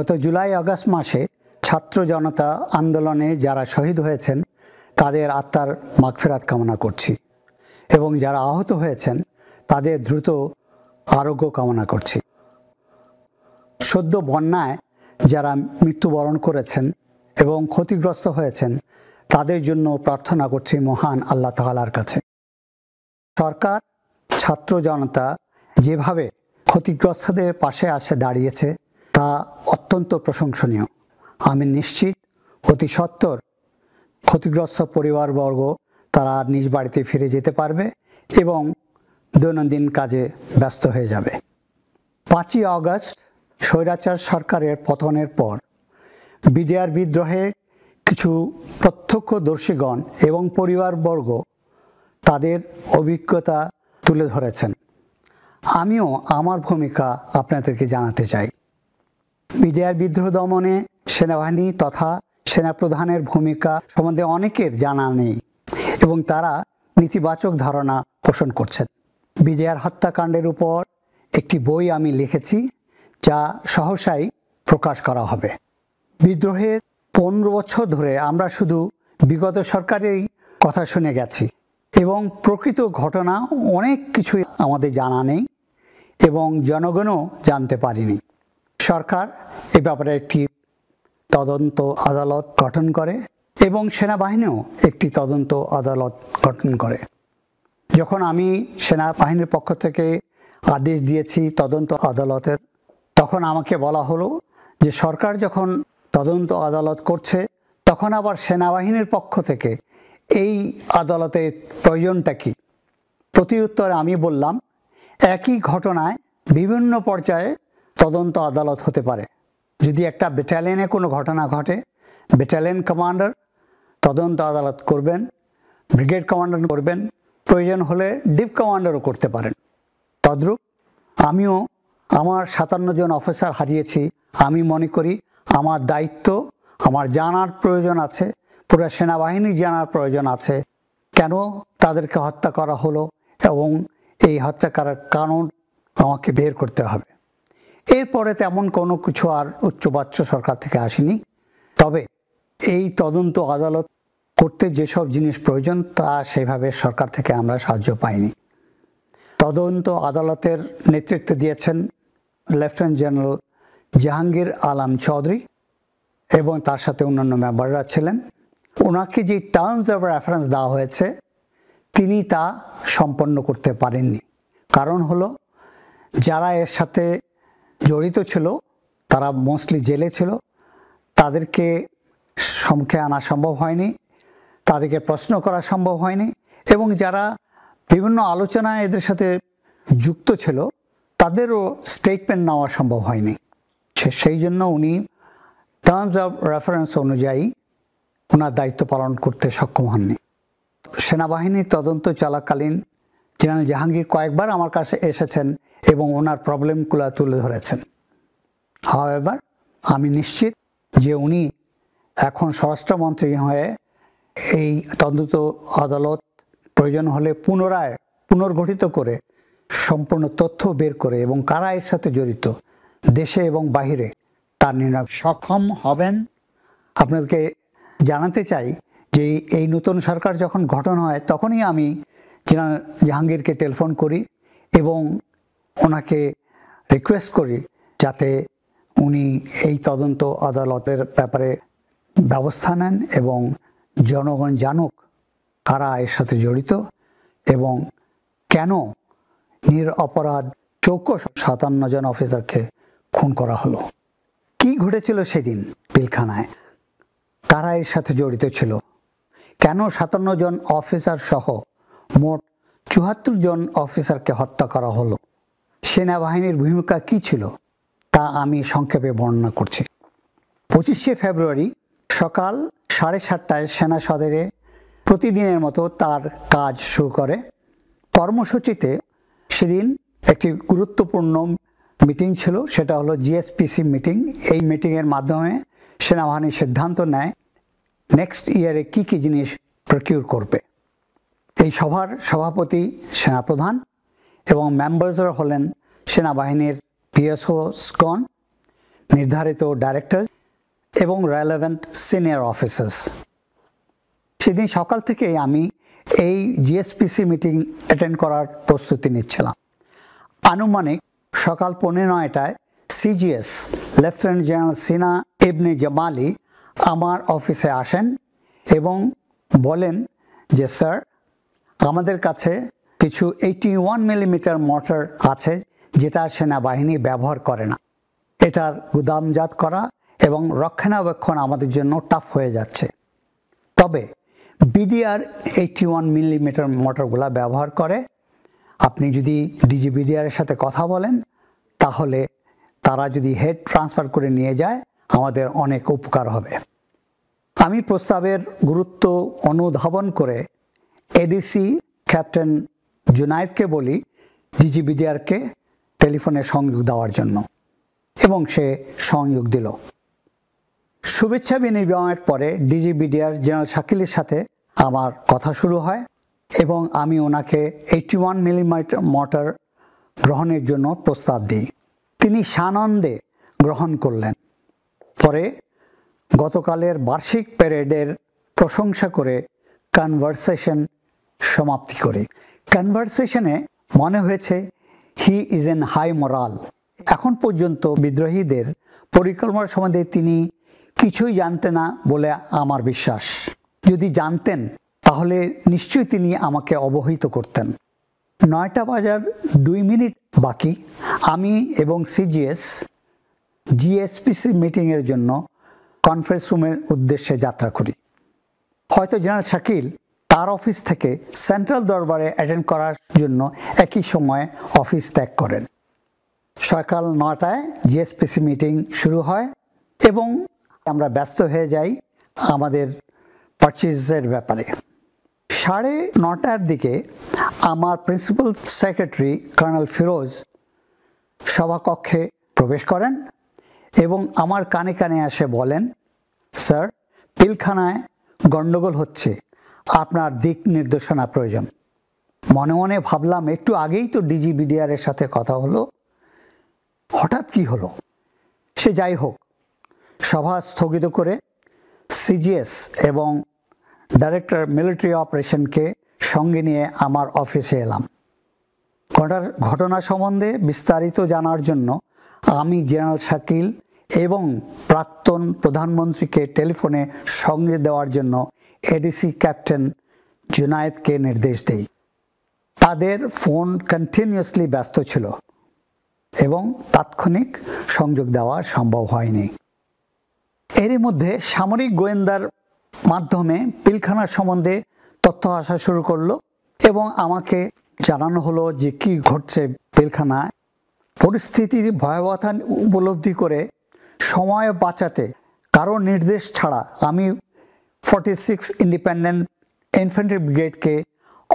গত July August মাসে ছাত্র জনতা আন্দোলনে যারা শহীদ হয়েছেন তাদের আত্মার মাগফেরাত কামনা করছি এবং যারা আহত হয়েছেন তাদের দ্রুত আরোগ্য কামনা করছি সদ্য বন্যায় যারা মৃত্যুবরণ করেছেন এবং ক্ষতিগ্রস্ত হয়েছেন তাদের জন্য প্রার্থনা করছি মহান আল্লাহ তাহালার কাছে সরকার ছাত্র জনতা যেভাবে ক্ষতিগ্রস্তদের পাশে আসে দাঁড়িয়েছে তা অত্যন্ত প্রশংসনীয় আমি নিশ্চিত অতি সত্তর ক্ষতিগ্রস্ত পরিবারবর্গ তারা নিজ বাড়িতে ফিরে যেতে পারবে এবং দৈনন্দিন কাজে ব্যস্ত হয়ে যাবে পাঁচই আগস্ট স্বৈরাচার সরকারের পতনের পর বিডিআর বিদ্রোহের কিছু প্রত্যক্ষদর্শীগণ এবং পরিবারবর্গ তাদের অভিজ্ঞতা তুলে ধরেছেন আমিও আমার ভূমিকা আপনাদেরকে জানাতে চাই মিডিয়ার বিদ্রোহ দমনে সেনাবাহিনী তথা সেনাপ্রধানের ভূমিকা সম্বন্ধে অনেকের জানা নেই এবং তারা নীতিবাচক ধারণা পোষণ করছেন বিজয়ার হত্যাকাণ্ডের উপর একটি বই আমি লিখেছি যা সহসাই প্রকাশ করা হবে বিদ্রোহের পনেরো বছর ধরে আমরা শুধু বিগত সরকারেরই কথা শুনে গেছি এবং প্রকৃত ঘটনা অনেক কিছুই আমাদের জানা নেই এবং জনগণও জানতে পারিনি সরকার এ ব্যাপারে একটি তদন্ত আদালত গঠন করে এবং সেনাবাহিনীও একটি তদন্ত আদালত গঠন করে যখন আমি সেনাবাহিনীর পক্ষ থেকে আদেশ দিয়েছি তদন্ত আদালতের তখন আমাকে বলা হলো যে সরকার যখন তদন্ত আদালত করছে তখন আবার সেনাবাহিনীর পক্ষ থেকে এই আদালতের প্রয়োজনটা কী প্রতি উত্তরে আমি বললাম একই ঘটনায় বিভিন্ন পর্যায়ে তদন্ত আদালত হতে পারে যদি একটা ব্যাটালিয়নে কোনো ঘটনা ঘটে ব্যাটালিয়ন কমান্ডার তদন্ত আদালত করবেন ব্রিগেড কমান্ডার করবেন প্রয়োজন হলে ডিপ কমান্ডারও করতে পারেন তদ্রূপ আমিও আমার সাতান্ন জন অফিসার হারিয়েছি আমি মনে করি আমার দায়িত্ব আমার জানার প্রয়োজন আছে পুরো সেনাবাহিনী জানার প্রয়োজন আছে কেন তাদেরকে হত্যা করা হলো এবং এই হত্যা করার কারণ আমাকে বের করতে হবে এরপরে তেমন কোনো কিছু আর উচ্চবাচ্য সরকার থেকে আসেনি তবে এই তদন্ত আদালত করতে যেসব জিনিস প্রয়োজন তা সেভাবে সরকার থেকে আমরা সাহায্য পাইনি তদন্ত আদালতের নেতৃত্ব দিয়েছেন লেফটেন্যান্ট জেনারেল জাহাঙ্গীর আলম চৌধুরী এবং তার সাথে অন্যান্য মেম্বাররা ছিলেন ওনাকে যে টার্মস অফ রেফারেন্স দেওয়া হয়েছে তিনি তা সম্পন্ন করতে পারেননি কারণ হলো যারা এর সাথে জড়িত ছিল তারা মোস্টলি জেলে ছিল তাদেরকে সমক্ষে আনা সম্ভব হয়নি তাদেরকে প্রশ্ন করা সম্ভব হয়নি এবং যারা বিভিন্ন আলোচনায় এদের সাথে যুক্ত ছিল তাদেরও স্টেটমেন্ট নেওয়া সম্ভব হয়নি সেই জন্য উনি টার্মস অফ রেফারেন্স অনুযায়ী ওনার দায়িত্ব পালন করতে সক্ষম হননি সেনাবাহিনীর তদন্ত চলাকালীন জেনারেল জাহাঙ্গীর কয়েকবার আমার কাছে এসেছেন এবং ওনার প্রবলেমগুলো তুলে ধরেছেন হাওয়েভার আমি নিশ্চিত যে উনি এখন স্বরাষ্ট্রমন্ত্রী হয়ে এই তদন্ত আদালত প্রয়োজন হলে পুনরায় পুনর্গঠিত করে সম্পূর্ণ তথ্য বের করে এবং কারা এর সাথে জড়িত দেশে এবং বাহিরে তার নির্ণয় সক্ষম হবেন আপনাদেরকে জানাতে চাই যে এই নতুন সরকার যখন গঠন হয় তখনই আমি যেনা জাহাঙ্গীরকে টেলিফোন করি এবং ওনাকে রিকোয়েস্ট করি যাতে উনি এই তদন্ত আদালতের ব্যাপারে ব্যবস্থা নেন এবং জনগণ জানুক কারা এর সাথে জড়িত এবং কেন নির অপরাধ চৌকো সাতান্ন জন অফিসারকে খুন করা হলো কি ঘটেছিল সেদিন পিলখানায় কারা এর সাথে জড়িত ছিল কেন সাতান্ন জন অফিসার সহ মোট চুয়াত্তর জন অফিসারকে হত্যা করা হলো সেনাবাহিনীর ভূমিকা কি ছিল তা আমি সংক্ষেপে বর্ণনা করছি পঁচিশে ফেব্রুয়ারি সকাল সাড়ে সাতটায় সেনা সদরে প্রতিদিনের মতো তার কাজ শুরু করে কর্মসূচিতে সেদিন একটি গুরুত্বপূর্ণ মিটিং ছিল সেটা হলো জিএসপিসি মিটিং এই মিটিংয়ের মাধ্যমে সেনাবাহিনী সিদ্ধান্ত নেয় নেক্সট ইয়ারে কী কী জিনিস প্রকিউর করবে এই সভার সভাপতি সেনাপ্রধান এবং মেম্বার্সরা হলেন সেনাবাহিনীর পিএসও স্কন নির্ধারিত ডাইরেক্টর এবং রেলেভেন্ট সিনিয়র অফিসার্স সেদিন সকাল থেকে আমি এই জিএসপিসি মিটিং অ্যাটেন্ড করার প্রস্তুতি নিচ্ছিলাম আনুমানিক সকাল পৌনে নয়টায় CGS lieutenant general Sina Ibne Jamali আমার অফিসে আসেন এবং বলেন যে স্যার আমাদের কাছে কিছু এইটি ওয়ান মিলিমিটার মোটর আছে যেটা সেনাবাহিনী ব্যবহার করে না এটার গুদামজাত করা এবং রক্ষণাবেক্ষণ আমাদের জন্য টাফ হয়ে যাচ্ছে তবে বিডিআর এইটি ওয়ান মিলিমিটার মোটরগুলো ব্যবহার করে আপনি যদি ডিজি বিডিআরের সাথে কথা বলেন তাহলে তারা যদি হেড ট্রান্সফার করে নিয়ে যায় আমাদের অনেক উপকার হবে আমি প্রস্তাবের গুরুত্ব অনুধাবন করে এডিসি ক্যাপ্টেন জুনায়েদকে বলি ডিজিবিডিআরকে টেলিফোনে সংযোগ দেওয়ার জন্য এবং সে সংযোগ দিল শুভেচ্ছা বিনিময়ের পরে ডিজিবিডিআর জেনারেল শাকিলের সাথে আমার কথা শুরু হয় এবং আমি ওনাকে এইটি ওয়ান মিলিমিটার মোটর গ্রহণের জন্য প্রস্তাব দিই তিনি সানন্দে গ্রহণ করলেন পরে গতকালের বার্ষিক প্যারেডের প্রশংসা করে কনভারসেশন সমাপ্তি করে কনভারসেশনে মনে হয়েছে he is in high morale এখন পর্যন্ত বিদ্রোহীদের পরিকল্পনা সম্বন্ধে তিনি কিছুই জানতেন না বলে আমার বিশ্বাস যদি জানতেন তাহলে নিশ্চয়ই তিনি আমাকে অবহিত করতেন নয়টা বাজার দুই মিনিট বাকি আমি এবং সিজিএস জিএসপিসি মিটিংয়ের জন্য কনফারেন্স রুমের উদ্দেশ্যে যাত্রা করি হয়তো জেনারেল শাকিল তার অফিস থেকে সেন্ট্রাল দরবারে অ্যাটেন্ড করার জন্য একই সময়ে অফিস ত্যাগ করেন সকাল নটায় জিএসপিসি মিটিং শুরু হয় এবং আমরা ব্যস্ত হয়ে যাই আমাদের পারচেজের ব্যাপারে সাড়ে নটার দিকে আমার প্রিন্সিপাল সেক্রেটারি কর্নেল ফিরোজ সভাকক্ষে প্রবেশ করেন এবং আমার কানে কানে এসে বলেন স্যার পিলখানায় গণ্ডগোল হচ্ছে আপনার দিক নির্দেশনা প্রয়োজন মনে মনে ভাবলাম একটু আগেই তো ডিজি বিডিআরের সাথে কথা হলো হঠাৎ কি হলো সে যাই হোক সভা স্থগিত করে সিজিএস এবং ডাইরেক্টর মিলিটারি অপারেশনকে সঙ্গে নিয়ে আমার অফিসে এলাম ঘটার ঘটনা সম্বন্ধে বিস্তারিত জানার জন্য আমি জেনারেল শাকিল এবং প্রাক্তন প্রধানমন্ত্রীকে টেলিফোনে সঙ্গে দেওয়ার জন্য এডিসি ক্যাপ্টেন জুনায়েদকে নির্দেশ দেই তাদের ফোন কন্টিনিউসলি ব্যস্ত ছিল এবং তাৎক্ষণিক সংযোগ দেওয়া সম্ভব হয়নি এরই মধ্যে সামরিক গোয়েন্দার মাধ্যমে পিলখানা সম্বন্ধে তথ্য আসা শুরু করলো এবং আমাকে জানানো হলো যে কি ঘটছে পিলখানায় পরিস্থিতির ভয়াবহতা উপলব্ধি করে সময় বাঁচাতে কারো নির্দেশ ছাড়া আমি 46 ইন্ডিপেন্ডেন্ট ইনফ্যান্ট্রি ব্রিগেডকে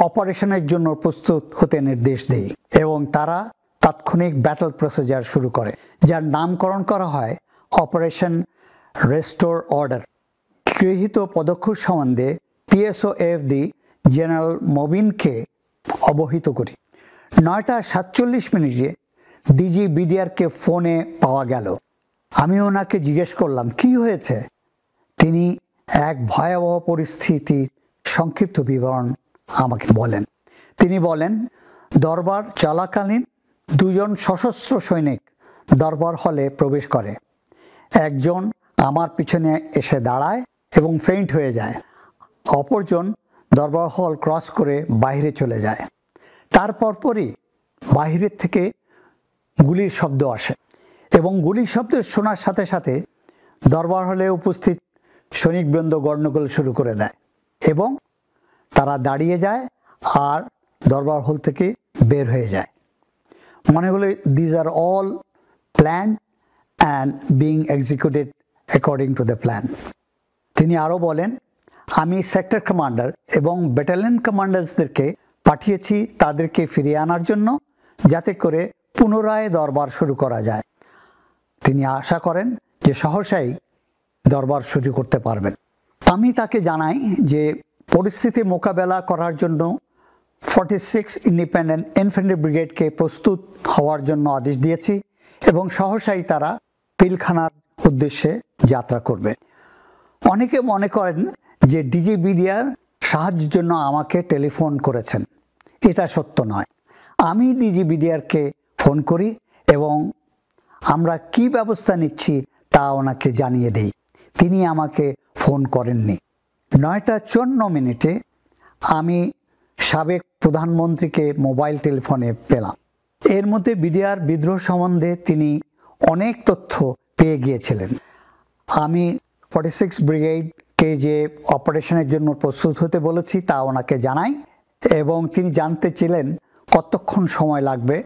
অপারেশনের জন্য প্রস্তুত হতে নির্দেশ দেয় এবং তারা তাৎক্ষণিক ব্যাটল প্রসিজার শুরু করে যার নামকরণ করা হয় অপারেশন রেস্টোর অর্ডার গৃহীত পদক্ষেপ সম্বন্ধে পিএসও ডি জেনারেল মবিনকে অবহিত করি নয়টা সাতচল্লিশ মিনিটে ডিজি বিডিআরকে ফোনে পাওয়া গেল আমি ওনাকে জিজ্ঞেস করলাম কি হয়েছে তিনি এক ভয়াবহ পরিস্থিতির সংক্ষিপ্ত বিবরণ আমাকে বলেন তিনি বলেন দরবার চলাকালীন দুজন সশস্ত্র সৈনিক দরবার হলে প্রবেশ করে একজন আমার পিছনে এসে দাঁড়ায় এবং ফেইন্ট হয়ে যায় অপরজন দরবার হল ক্রস করে বাইরে চলে যায় তার পরপরই বাহিরের থেকে গুলির শব্দ আসে এবং গুলির শব্দ শোনার সাথে সাথে দরবার হলে উপস্থিত সৈনিকবৃন্দ গণ্ডগোল শুরু করে দেয় এবং তারা দাঁড়িয়ে যায় আর দরবার হল থেকে বের হয়ে যায় মনে হলো these are all plan and being executed according to the plan তিনি আরও বলেন আমি সেক্টর কমান্ডার এবং ব্যাটালিয়ন কমান্ডার্সদেরকে পাঠিয়েছি তাদেরকে ফিরিয়ে আনার জন্য যাতে করে পুনরায় দরবার শুরু করা যায় তিনি আশা করেন যে সহসাই দরবার শুরু করতে পারবেন আমি তাকে জানাই যে পরিস্থিতি মোকাবেলা করার জন্য ফর্টি সিক্স ইন্ডিপেন্ডেন্ট ইনফেন্ট্রি ব্রিগেডকে প্রস্তুত হওয়ার জন্য আদেশ দিয়েছি এবং সহসাই তারা পিলখানার উদ্দেশ্যে যাত্রা করবে অনেকে মনে করেন যে ডিজিবিডিআর সাহায্যের জন্য আমাকে টেলিফোন করেছেন এটা সত্য নয় আমি ডিজি বিডিয়ারকে ফোন করি এবং আমরা কি ব্যবস্থা নিচ্ছি তা ওনাকে জানিয়ে দিই তিনি আমাকে ফোন করেননি নয়টা চুয়ান্ন মিনিটে আমি সাবেক প্রধানমন্ত্রীকে মোবাইল টেলিফোনে পেলাম এর মধ্যে বিডিআর বিদ্রোহ সম্বন্ধে তিনি অনেক তথ্য পেয়ে গিয়েছিলেন আমি ফর্টি সিক্স ব্রিগেডকে যে অপারেশনের জন্য প্রস্তুত হতে বলেছি তা ওনাকে জানাই এবং তিনি জানতে ছিলেন কতক্ষণ সময় লাগবে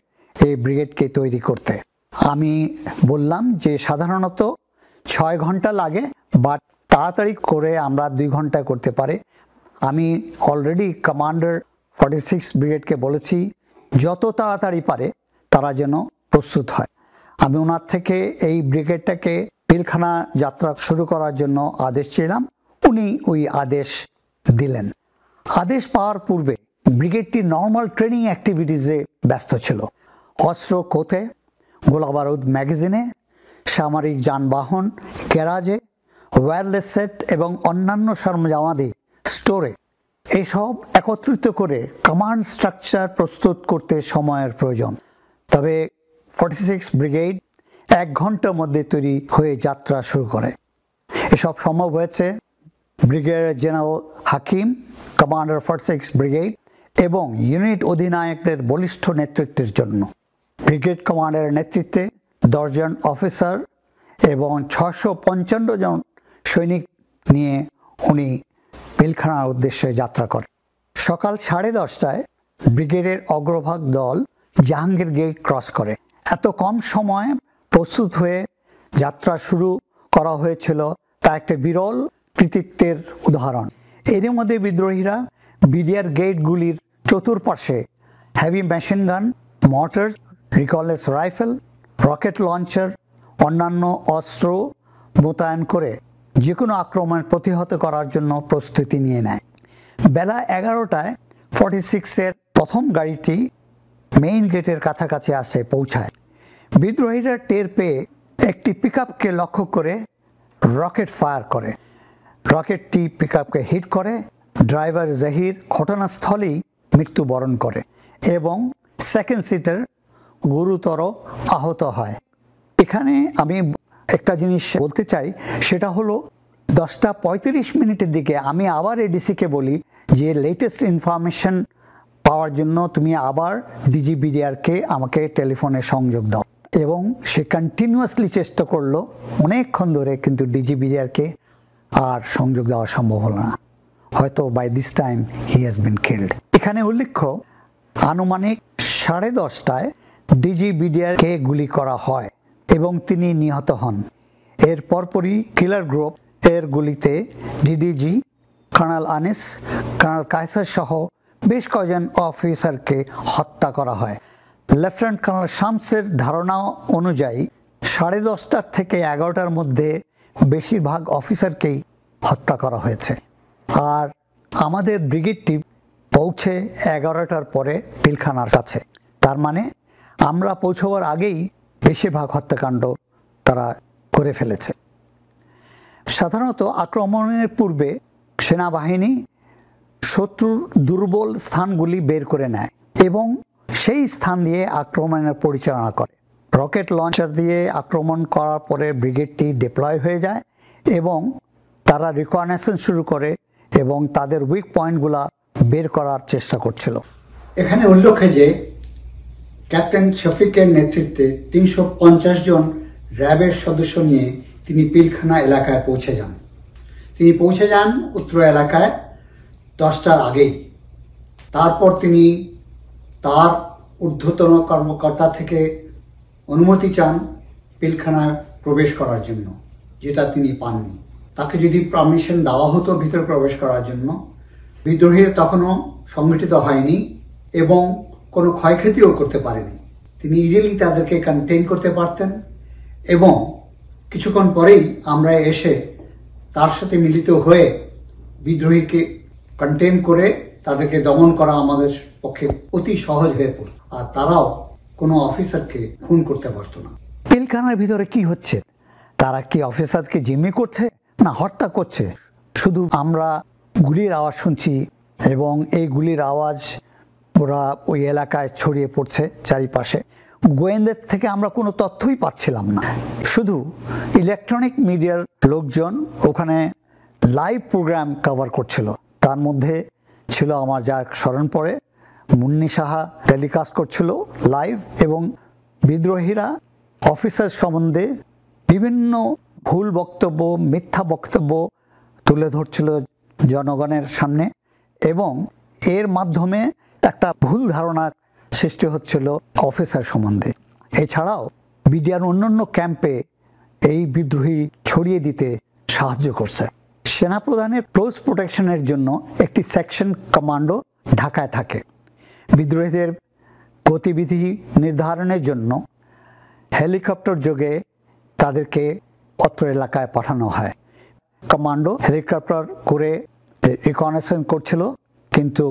এই ব্রিগেডকে তৈরি করতে আমি বললাম যে সাধারণত ছয় ঘন্টা লাগে বাট তাড়াতাড়ি করে আমরা দুই ঘন্টা করতে পারে আমি অলরেডি কমান্ডার ফর্টি সিক্স ব্রিগেডকে বলেছি যত তাড়াতাড়ি পারে তারা যেন প্রস্তুত হয় আমি ওনার থেকে এই ব্রিগেডটাকে পিলখানা যাত্রা শুরু করার জন্য আদেশ চেয়েলাম উনি ওই আদেশ দিলেন আদেশ পাওয়ার পূর্বে ব্রিগেডটি নর্মাল ট্রেনিং অ্যাক্টিভিটিসে ব্যস্ত ছিল অস্ত্র কোথে গোলাবারুদ ম্যাগাজিনে সামরিক যানবাহন গ্যারাজে ওয়্যারলেস সেট এবং অন্যান্য সরঞ্জামাদি স্টোরে এসব একত্রিত করে কমান্ড স্ট্রাকচার প্রস্তুত করতে সময়ের প্রয়োজন তবে ফর্টি সিক্স ব্রিগেড এক ঘন্টার মধ্যে তৈরি হয়ে যাত্রা শুরু করে এসব সম্ভব হয়েছে brigadier general Hakim commander forty six brigade এবং ইউনিট অধিনায়কদের বলিষ্ঠ নেতৃত্বের জন্য ব্রিগেড কমান্ডারের নেতৃত্বে দশজন অফিসার এবং ছশো পঞ্চান্ন জন সৈনিক নিয়ে উনি পিলখানার উদ্দেশ্যে যাত্রা করেন সকাল সাড়ে দশটায় ব্রিগেডের অগ্রভাগ দল জাহাঙ্গীর গেট ক্রস করে এত কম সময়ে প্রস্তুত হয়ে যাত্রা শুরু করা হয়েছিল তা একটা বিরল কৃতিত্বের উদাহরণ এর মধ্যে বিদ্রোহীরা বিডিয়ার গেটগুলির চতুর্পাশে heavy machine gun mortars recoilless rifle rocket launcher অন্যান্য অস্ত্র মোতায়েন করে যে কোনো আক্রমণ প্রতিহত করার জন্য প্রস্তুতি নিয়ে নেয় বেলা এগারোটায় ফর্টি সিক্সের প্রথম গাড়িটি মেইন গেটের কাছাকাছি আসে পৌঁছায় বিদ্রোহীরা টের পেয়ে একটি পিক লক্ষ্য করে রকেট ফায়ার করে রকেটটি পিক হিট করে ড্রাইভার জাহির ঘটনাস্থলেই মৃত্যুবরণ করে এবং সেকেন্ড সিটার গুরুতর আহত হয় এখানে আমি একটা জিনিস বলতে চাই সেটা হলো দশটা পঁয়ত্রিশ মিনিটের দিকে আমি আবার এডিসিকে বলি যে লেটেস্ট ইনফরমেশন পাওয়ার জন্য তুমি আবার ডিজি আমাকে টেলিফোনে সংযোগ দাও এবং সে কন্টিনিউয়াসলি চেষ্টা করলো অনেকক্ষণ ধরে কিন্তু ডিজি আর সংযোগ দেওয়া সম্ভব হলো না হয়তো by this time he has been killed এখানে উল্লেখ্য আনুমানিক সাড়ে দশটায় ডিজি গুলি করা হয় এবং তিনি নিহত হন এর পরপরই কিলার গ্রুপ এর গুলিতে DDG colonel Anis colonel Kaiser সহ বেশ কয়েকজন অফিসারকে হত্যা করা হয় লেফটেন্যান্ট কর্নাল শামসের ধারণা অনুযায়ী সাড়ে দশটার থেকে এগারোটার মধ্যে বেশিরভাগ অফিসারকেই হত্যা করা হয়েছে আর আমাদের ব্রিগেডটি পৌঁছে এগারোটার পরে পিলখানার কাছে তার মানে আমরা পৌঁছবার আগেই বেশিরভাগ হত্যাকাণ্ড তারা করে ফেলেছে সাধারণত আক্রমণের পূর্বে সেনাবাহিনী শত্রুর দুর্বল স্থানগুলি বের করে নেয় এবং সেই স্থান দিয়ে আক্রমণের পরিচালনা করে রকেট লঞ্চার দিয়ে আক্রমণ করার পরে ব্রিগেডটি ডিপ্লয় হয়ে যায় এবং তারা রিকনেশন শুরু করে এবং তাদের উইক পয়েন্টগুলা বের করার চেষ্টা করছিল এখানে উল্লেখে যে ক্যাপ্টেন শফিকের নেতৃত্বে তিনশো জন র্যাবের সদস্য নিয়ে তিনি পিলখানা এলাকায় পৌঁছে যান তিনি পৌঁছে যান উত্তর এলাকায় দশটার আগেই তারপর তিনি তার ঊর্ধ্বতন কর্মকর্তা থেকে অনুমতি চান পিলখানায় প্রবেশ করার জন্য যেটা তিনি পাননি তাকে যদি পারমিশন দেওয়া হতো ভিতরে প্রবেশ করার জন্য বিদ্রোহীরা তখনও সংগঠিত হয়নি এবং কোনো ক্ষয়ক্ষতিও করতে পারেনি তিনি ইজিলি তাদেরকে কন্টেন করতে পারতেন এবং কিছুক্ষণ পরেই আমরা এসে তার সাথে মিলিত হয়ে বিদ্রোহীকে কন্টেন করে তাদেরকে দমন করা আমাদের পক্ষে অতি সহজ হয়ে পড়ল আর তারাও কোনো অফিসারকে খুন করতে পারত না পিলখানার ভিতরে কি হচ্ছে তারা কি অফিসারকে জিম্মি করছে না হত্যা করছে শুধু আমরা গুলির আওয়াজ শুনছি এবং এই গুলির আওয়াজ পুরা ওই এলাকায় ছড়িয়ে পড়ছে চারিপাশে গোয়েন্দার থেকে আমরা কোনো তথ্যই পাচ্ছিলাম না শুধু ইলেকট্রনিক মিডিয়ার লোকজন ওখানে লাইভ প্রোগ্রাম কভার করছিল তার মধ্যে ছিল আমার যার স্মরণ পড়ে মুন্নি সাহা টেলিকাস্ট করছিল লাইভ এবং বিদ্রোহীরা অফিসার সম্বন্ধে বিভিন্ন ভুল বক্তব্য মিথ্যা বক্তব্য তুলে ধরছিল জনগণের সামনে এবং এর মাধ্যমে একটা ভুল ধারণা সৃষ্টি হচ্ছিল অফিসার সম্বন্ধে এছাড়াও বিডিআর অন্যান্য ক্যাম্পে এই বিদ্রোহী ছড়িয়ে দিতে সাহায্য করছে সেনাপ্রধানের ক্লোজ প্রোটেকশনের জন্য একটি সেকশন কমান্ডো ঢাকায় থাকে বিদ্রোহীদের গতিবিধি নির্ধারণের জন্য হেলিকপ্টার যোগে তাদেরকে অত্র এলাকায় পাঠানো হয় কমান্ডো হেলিকপ্টার করে রিকনেশন করছিল কিন্তু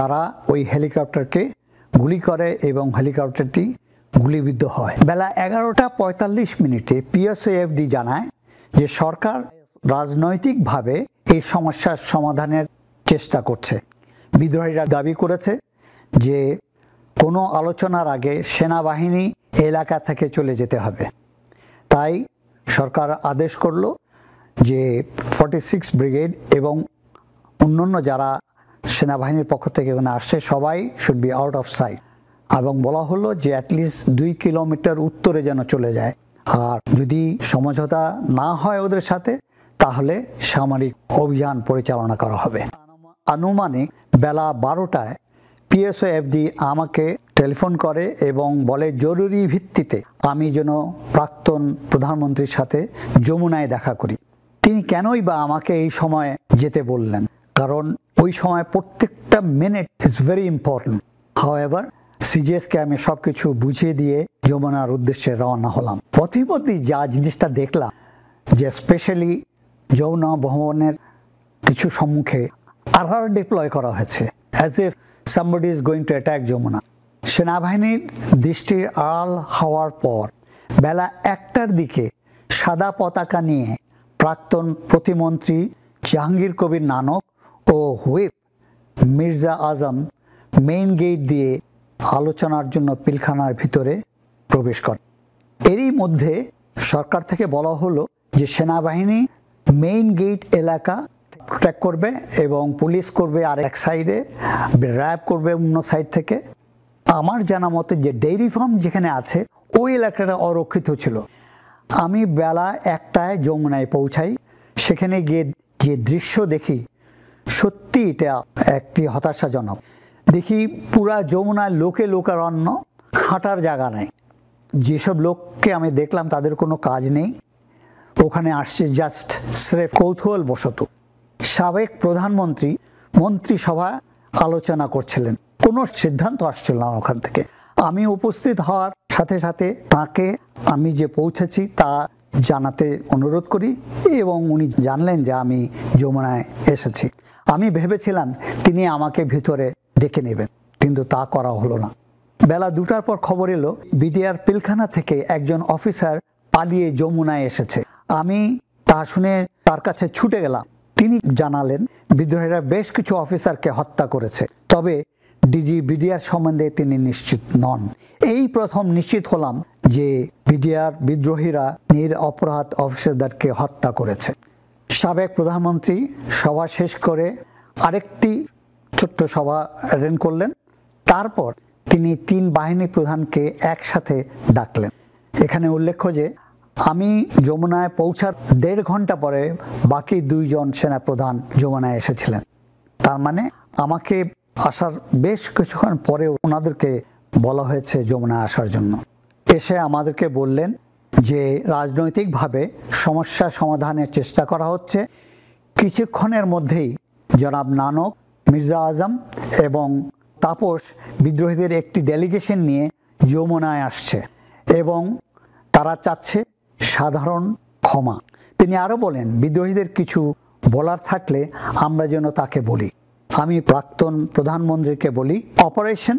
তারা ওই হেলিকপ্টারকে গুলি করে এবং হেলিকপ্টারটি গুলিবিদ্ধ হয় বেলা এগারোটা পঁয়তাল্লিশ মিনিটে পিএসএফডি জানায় যে সরকার রাজনৈতিকভাবে এই সমস্যার সমাধানের চেষ্টা করছে বিদ্রোহীরা দাবি করেছে যে কোনো আলোচনার আগে সেনাবাহিনী এলাকা থেকে চলে যেতে হবে তাই সরকার আদেশ করল যে ফর্টি সিক্স ব্রিগেড এবং অন্যান্য যারা সেনাবাহিনীর পক্ষ থেকে ওখানে আসছে সবাই should be out of sight এবং বলা হলো যে অ্যাটলিস্ট দুই কিলোমিটার উত্তরে যেন চলে যায় আর যদি সমঝোতা না হয় ওদের সাথে তাহলে সামরিক অভিযান পরিচালনা করা হবে আনুমানিক বেলা বারোটায় পিএসও ডি আমাকে টেলিফোন করে এবং বলে জরুরি ভিত্তিতে আমি যেন প্রাক্তন প্রধানমন্ত্রীর সাথে যমুনায় দেখা করি তিনি কেনই বা আমাকে এই সময় যেতে বললেন কারণ ওই সময় প্রত্যেকটা minute is very important however সিজিএসকে আমি সব কিছু বুঝিয়ে দিয়ে যমুনার উদ্দেশ্যে রওনা হলাম পথিপথি যা জিনিসটা দেখলাম যে স্পেশালি যমুনা ভবনের কিছু সম্মুখে আরহার ডিপ্লয় করা হয়েছে as a somebody is going to attack Jamuna সেনাবাহিনীর দৃষ্টির আড়াল হওয়ার পর বেলা একটার দিকে সাদা পতাকা নিয়ে প্রাক্তন প্রতিমন্ত্রী জাহাঙ্গীর কবির নানক ও whip Mirza Azam main gate দিয়ে আলোচনার জন্য পিলখানার ভিতরে প্রবেশ করে এরই মধ্যে সরকার থেকে বলা হলো যে সেনাবাহিনী মেইন গেট এলাকা ট্র্যাক করবে এবং পুলিশ করবে আর এক সাইডে র্যাব করবে অন্য সাইড থেকে আমার জানা মতে যে ডেইরি ফার্ম যেখানে আছে ওই এলাকাটা অরক্ষিত ছিল আমি বেলা একটায় যমুনায় পৌঁছাই সেখানে গিয়ে যে দৃশ্য দেখি সত্যি এটা একটি হতাশাজনক দেখি পুরা যমুনায় লোকে লোকারণ্য হাঁটার জায়গা নেই যেসব লোককে আমি দেখলাম তাদের কোনো কাজ নেই ওখানে আসছে জাস্ট স্রেফ কৌতূহল বসত সাবেক প্রধানমন্ত্রী মন্ত্রিসভা আলোচনা করছিলেন কোনো সিদ্ধান্ত আসছিল না ওখান থেকে আমি উপস্থিত হওয়ার সাথে সাথে তাকে আমি যে পৌঁছেছি তা জানাতে অনুরোধ করি এবং উনি জানলেন যে আমি যমুনায় এসেছি আমি ভেবেছিলাম তিনি আমাকে ভিতরে ডেকে নেবেন কিন্তু তা করা হলো না বেলা দুটার পর খবর এলো বিডিআর পিলখানা থেকে একজন অফিসার পালিয়ে যমুনায় এসেছে আমি তা শুনে তার কাছে ছুটে গেলাম তিনি জানালেন বিদ্রোহীরা বেশ কিছু অফিসারকে হত্যা করেছে তবে ডিজি বিডিআর সম্বন্ধে তিনি নিশ্চিত নন এই প্রথম নিশ্চিত হলাম যে বিডিআর বিদ্রোহীরা নির অপরাধ অফিসারদারকে হত্যা করেছে সাবেক প্রধানমন্ত্রী সভা শেষ করে আরেকটি ছোট্ট সভা অ্যাটেন্ড করলেন তারপর তিনি তিন বাহিনী প্রধানকে একসাথে ডাকলেন এখানে উল্লেখ্য যে আমি যমুনায় পৌঁছার দেড় ঘন্টা পরে বাকি দুইজন সেনা প্রধান যমুনায় এসেছিলেন তার মানে আমাকে আসার বেশ কিছুক্ষণ পরে ওনাদেরকে বলা হয়েছে যমুনায় আসার জন্য এসে আমাদেরকে বললেন যে রাজনৈতিকভাবে সমস্যা সমাধানের চেষ্টা করা হচ্ছে কিছুক্ষণের মধ্যেই জনাব নানক মির্জা আজম এবং তাপস বিদ্রোহীদের একটি ডেলিগেশন নিয়ে যমুনায় আসছে এবং তারা চাচ্ছে সাধারণ ক্ষমা তিনি আরও বলেন বিদ্রোহীদের কিছু বলার থাকলে আমরা যেন তাকে বলি আমি প্রাক্তন প্রধানমন্ত্রীকে বলি অপারেশন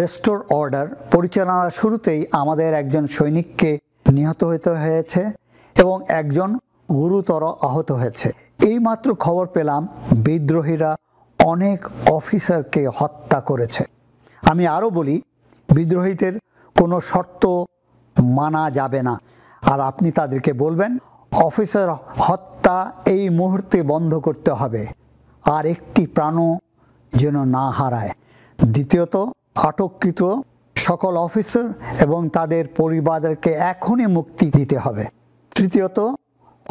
রেস্টোর অর্ডার পরিচালনার শুরুতেই আমাদের একজন সৈনিককে নিহত হতে হয়েছে এবং একজন গুরুতর আহত হয়েছে এই মাত্র খবর পেলাম বিদ্রোহীরা অনেক অফিসারকে হত্যা করেছে আমি আরও বলি বিদ্রোহীদের কোনো শর্ত মানা যাবে না আর আপনি তাদেরকে বলবেন অফিসার হত্যা এই মুহূর্তে বন্ধ করতে হবে আর একটি প্রাণ যেন না হারায় দ্বিতীয়ত আটককৃত সকল অফিসার এবং তাদের পরিবারকে এখনই মুক্তি দিতে হবে তৃতীয়ত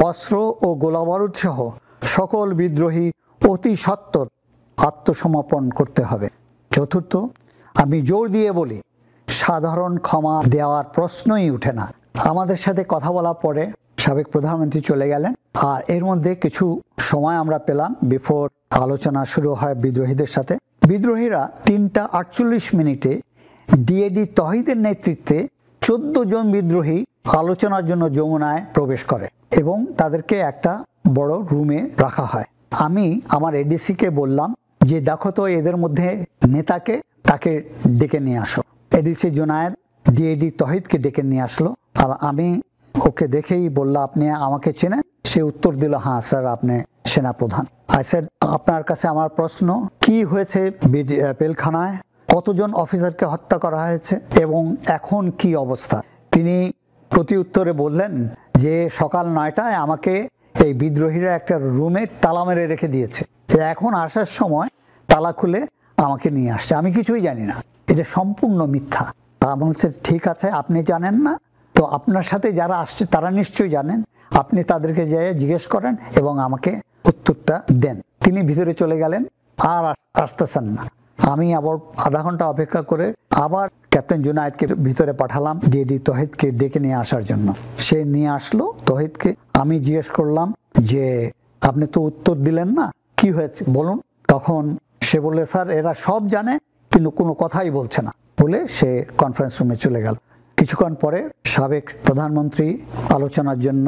অস্ত্র ও গোলাবারুদ সহ সকল বিদ্রোহী অতি সত্তর আত্মসমর্পণ করতে হবে চতুর্থ আমি জোর দিয়ে বলি সাধারণ ক্ষমা দেওয়ার প্রশ্নই উঠে না আমাদের সাথে কথা বলা পরে সাবেক প্রধানমন্ত্রী চলে গেলেন আর এর মধ্যে কিছু সময় আমরা পেলাম বিফোর আলোচনা শুরু হয় বিদ্রোহীদের সাথে বিদ্রোহীরা তিনটা আটচল্লিশ মিনিটে ডিএডি তহিদের নেতৃত্বে চোদ্দ জন বিদ্রোহী আলোচনার জন্য যমুনায় প্রবেশ করে এবং তাদেরকে একটা বড় রুমে রাখা হয় আমি আমার এডিসিকে বললাম যে দেখো তো এদের মধ্যে নেতাকে তাকে ডেকে নিয়ে আসো এডিসি জোনায়েদ ডিএডি তহিদকে ডেকে নিয়ে আসলো আর আমি ওকে দেখেই বললাম আপনি আমাকে চেনেন সে উত্তর দিল হ্যাঁ স্যার আপনি সেনাপ্রধান আই স্যার আপনার কাছে আমার প্রশ্ন কি হয়েছে পেলখানায় কতজন অফিসারকে হত্যা করা হয়েছে এবং এখন কি অবস্থা তিনি প্রতি উত্তরে বললেন যে সকাল নয়টায় আমাকে এই বিদ্রোহীরা একটা রুমে তালা মেরে রেখে দিয়েছে এখন আসার সময় তালা খুলে আমাকে নিয়ে আসছে আমি কিছুই জানি না এটা সম্পূর্ণ মিথ্যা তা বলছে ঠিক আছে আপনি জানেন না তো আপনার সাথে যারা আসছে তারা নিশ্চয়ই জানেন আপনি তাদেরকে যেয়ে জিজ্ঞেস করেন এবং আমাকে উত্তরটা দেন তিনি ভিতরে চলে গেলেন আর আসতেছেন না আমি আবার আধা ঘন্টা অপেক্ষা করে আবার ক্যাপ্টেন জুনায়েদকে ভিতরে পাঠালাম ডিএডি তহিদকে ডেকে নিয়ে আসার জন্য সে নিয়ে আসলো তহিদকে আমি জিজ্ঞেস করলাম যে আপনি তো উত্তর দিলেন না কি হয়েছে বলুন তখন সে বললে স্যার এরা সব জানে কিন্তু কোনো কথাই বলছে না বলে সে কনফারেন্স রুমে চলে গেল কিছুক্ষণ পরে সাবেক প্রধানমন্ত্রী আলোচনার জন্য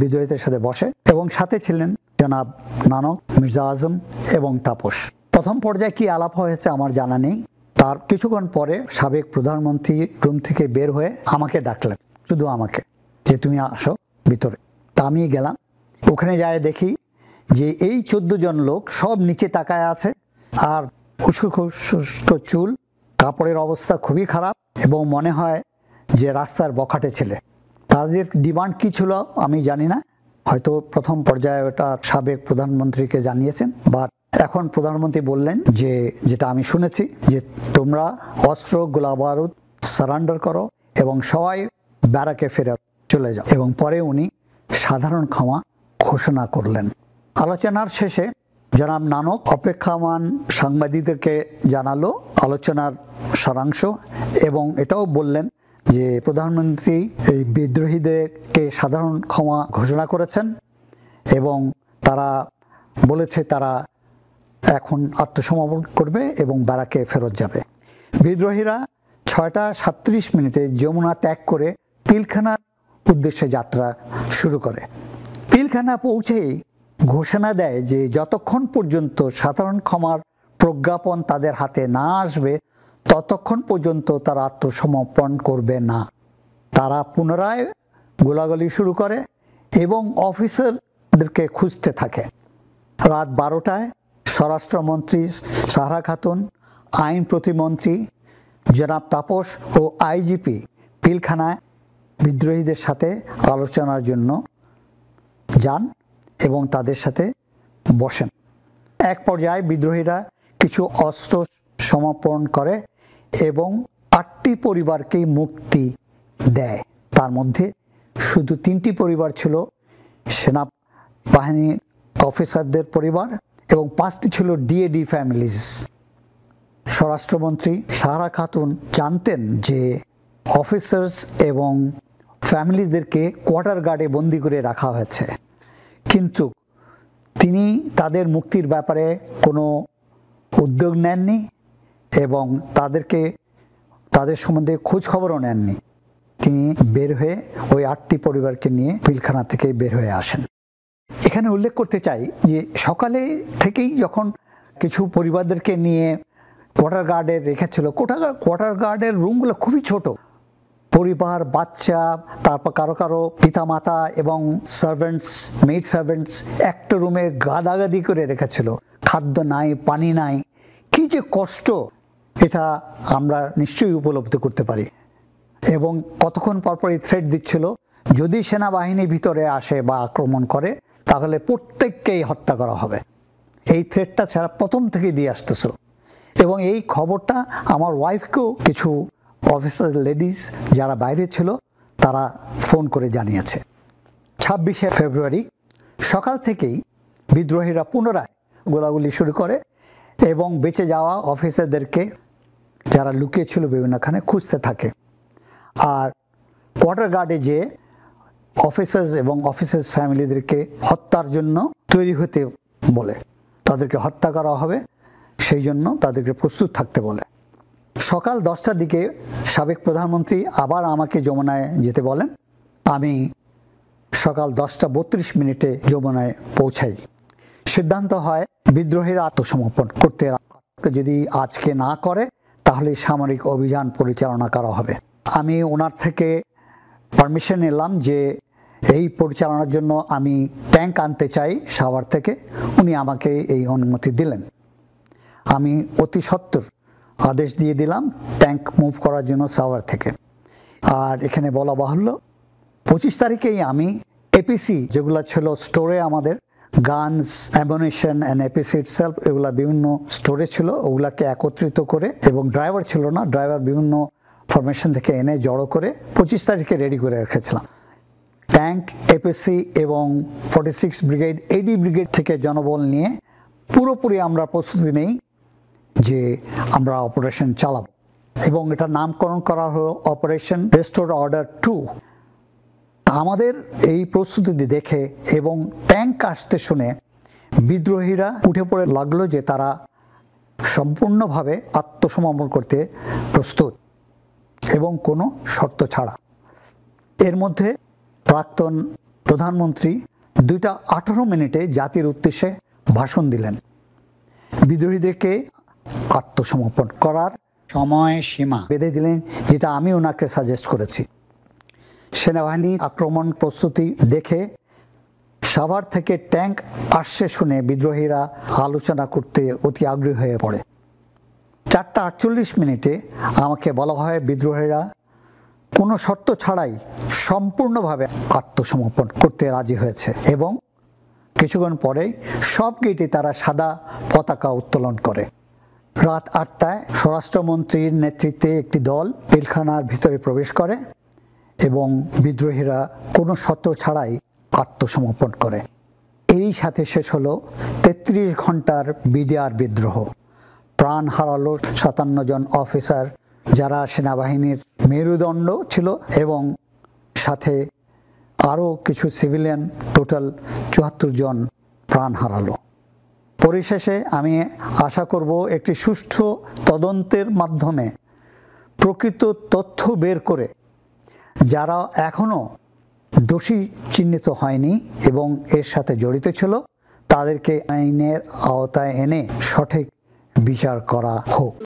বিদ্রোহীদের সাথে বসে এবং সাথে ছিলেন জনাব নানক মির্জা আজম এবং তাপস প্রথম পর্যায়ে কি আলাপ হয়েছে আমার জানা নেই তার কিছুক্ষণ পরে সাবেক প্রধানমন্ত্রী রুম থেকে বের হয়ে আমাকে ডাকলেন শুধু আমাকে যে তুমি আসো ভিতরে তা আমি গেলাম ওখানে যায় দেখি যে এই চোদ্দ জন লোক সব নিচে তাকায় আছে আর খুশুখুশুষ্ক চুল কাপড়ের অবস্থা খুবই খারাপ এবং মনে হয় যে রাস্তার বখাটে ছেলে তাদের ডিমান্ড কি ছিল আমি জানি না হয়তো প্রথম পর্যায়ে ওটা সাবেক প্রধানমন্ত্রীকে জানিয়েছেন বাট এখন প্রধানমন্ত্রী বললেন যে যেটা আমি শুনেছি যে তোমরা অস্ত্র গোলাবারুদ সারান্ডার করো এবং সবাই ব্যারাকে ফেরে চলে যাও এবং পরে উনি সাধারণ ক্ষমা ঘোষণা করলেন আলোচনার শেষে জনাব নানক অপেক্ষামান সাংবাদিকদেরকে জানালো আলোচনার সারাংশ এবং এটাও বললেন যে প্রধানমন্ত্রী এই বিদ্রোহীদেরকে সাধারণ ক্ষমা ঘোষণা করেছেন এবং তারা বলেছে তারা এখন আত্মসমর্পণ করবে এবং বারাকে ফেরত যাবে বিদ্রোহীরা ছয়টা সাত্রিশ মিনিটে যমুনা ত্যাগ করে পিলখানার উদ্দেশ্যে যাত্রা শুরু করে পিলখানা পৌঁছেই ঘোষণা দেয় যে যতক্ষণ পর্যন্ত সাধারণ ক্ষমার প্রজ্ঞাপন তাদের হাতে না আসবে ততক্ষণ পর্যন্ত তারা আত্মসমর্পণ করবে না তারা পুনরায় গোলাগুলি শুরু করে এবং অফিসারদেরকে খুঁজতে থাকে রাত বারোটায় স্বরাষ্ট্রমন্ত্রী সাহরা খাতুন আইন প্রতিমন্ত্রী জনাব তাপস ও আইজিপি পিলখানায় বিদ্রোহীদের সাথে আলোচনার জন্য যান এবং তাদের সাথে বসেন এক পর্যায়ে বিদ্রোহীরা কিছু অস্ত্র সমর্পণ করে এবং আটটি পরিবারকেই মুক্তি দেয় তার মধ্যে শুধু তিনটি পরিবার ছিল সেনা বাহিনীর অফিসারদের পরিবার এবং পাঁচটি ছিল ডিএডি ফ্যামিলিজ স্বরাষ্ট্রমন্ত্রী সাহারা খাতুন জানতেন যে অফিসার্স এবং ফ্যামিলিদেরকে কোয়ার্টার গার্ডে বন্দি করে রাখা হয়েছে কিন্তু তিনি তাদের মুক্তির ব্যাপারে কোনো উদ্যোগ নেননি এবং তাদেরকে তাদের সম্বন্ধে খোঁজখবরও নেননি তিনি বের হয়ে ওই আটটি পরিবারকে নিয়ে পিলখানা থেকে বের হয়ে আসেন এখানে উল্লেখ করতে চাই যে সকালে থেকেই যখন কিছু পরিবারদেরকে নিয়ে কোয়ার্টার গার্ডে রেখেছিল কোটা কোয়ার্টার গার্ডের রুমগুলো খুবই ছোট পরিবার বাচ্চা তারপর কারো কারো পিতা মাতা এবং সার্ভেন্টস মেড সার্ভেন্টস একটা রুমে গাদাগাদি করে রেখেছিল খাদ্য নাই পানি নাই কি যে কষ্ট এটা আমরা নিশ্চয়ই উপলব্ধি করতে পারি এবং কতক্ষণ পরপর এই থ্রেট দিচ্ছিল যদি সেনাবাহিনী ভিতরে আসে বা আক্রমণ করে তাহলে প্রত্যেককেই হত্যা করা হবে এই থ্রেটটা ছাড়া প্রথম থেকে দিয়ে আসতেছিল এবং এই খবরটা আমার ওয়াইফকেও কিছু অফিসার লেডিস যারা বাইরে ছিল তারা ফোন করে জানিয়েছে ছাব্বিশে ফেব্রুয়ারি সকাল থেকেই বিদ্রোহীরা পুনরায় গোলাগুলি শুরু করে এবং বেঁচে যাওয়া অফিসারদেরকে যারা লুকিয়েছিল বিভিন্নখানে খুঁজতে থাকে আর কোয়ার্টার গার্ডে যেয়ে অফিসার্স এবং অফিসার্স ফ্যামিলিদেরকে হত্যার জন্য তৈরি হতে বলে তাদেরকে হত্যা করা হবে সেই জন্য তাদেরকে প্রস্তুত থাকতে বলে সকাল দশটার দিকে সাবেক প্রধানমন্ত্রী আবার আমাকে যমুনায় যেতে বলেন আমি সকাল দশটা বত্রিশ মিনিটে যমুনায় পৌঁছাই সিদ্ধান্ত হয় বিদ্রোহীরা আত্মসমর্পণ করতে যদি আজকে না করে তাহলে সামরিক অভিযান পরিচালনা করা হবে আমি ওনার থেকে পারমিশন নিলাম যে এই পরিচালনার জন্য আমি ট্যাঙ্ক আনতে চাই সাওয়ার থেকে উনি আমাকে এই অনুমতি দিলেন আমি অতি সত্তর আদেশ দিয়ে দিলাম ট্যাঙ্ক মুভ করার জন্য সাওয়ার থেকে আর এখানে বলা বাহুল্য পঁচিশ তারিখেই আমি এপিসি যেগুলো ছিল স্টোরে আমাদের guns ammunition and APC itself এগুলো বিভিন্ন স্টোরে ছিল ওগুলাকে একত্রিত করে এবং ড্রাইভার ছিল না ড্রাইভার বিভিন্ন ফরমেশন থেকে এনে জড়ো করে পঁচিশ তারিখে রেডি করে রেখেছিলাম ট্যাঙ্ক এপিসি এবং forty six brigade AD brigade থেকে জনবল নিয়ে পুরোপুরি আমরা প্রস্তুতি নেই যে আমরা অপারেশন চালাব এবং এটা নামকরণ করা হলো অপারেশন রেস্টোর অর্ডার টু আমাদের এই প্রস্তুতি দেখে এবং ট্যাঙ্ক আসতে শুনে বিদ্রোহীরা উঠে পড়ে লাগলো যে তারা সম্পূর্ণভাবে আত্মসমর্পণ করতে প্রস্তুত এবং কোনো শর্ত ছাড়া এর মধ্যে প্রাক্তন প্রধানমন্ত্রী দুইটা আঠারো মিনিটে জাতির উদ্দেশ্যে ভাষণ দিলেন বিদ্রোহীদেরকে আত্মসমর্পণ করার সময় সীমা বেঁধে দিলেন যেটা আমি ওনাকে সাজেস্ট করেছি সেনাবাহিনী আক্রমণ প্রস্তুতি দেখে সাভার থেকে ট্যাঙ্ক আসছে শুনে বিদ্রোহীরা আলোচনা করতে অতি আগ্রহী হয়ে পড়ে চারটা আটচল্লিশ মিনিটে আমাকে বলা হয় বিদ্রোহীরা কোনো শর্ত ছাড়াই সম্পূর্ণভাবে আত্মসমর্পণ করতে রাজি হয়েছে এবং কিছুক্ষণ পরেই সব গেটে তারা সাদা পতাকা উত্তোলন করে রাত আটটায় স্বরাষ্ট্রমন্ত্রীর নেতৃত্বে একটি দল পিলখানার ভিতরে প্রবেশ করে এবং বিদ্রোহীরা কোনো শর্ত ছাড়াই আত্মসমর্পণ করে এই সাথে শেষ হলো তেত্রিশ ঘন্টার বিডিআর বিদ্রোহ প্রাণ হারালো সাতান্ন জন অফিসার যারা সেনাবাহিনীর মেরুদণ্ড ছিল এবং সাথে আরও কিছু সিভিলিয়ান টোটাল চুয়াত্তর জন প্রাণ হারালো পরিশেষে আমি আশা করব একটি সুষ্ঠু তদন্তের মাধ্যমে প্রকৃত তথ্য বের করে যারা এখনও দোষী চিহ্নিত হয়নি এবং এর সাথে জড়িত ছিল তাদেরকে আইনের আওতায় এনে সঠিক বিচার করা হোক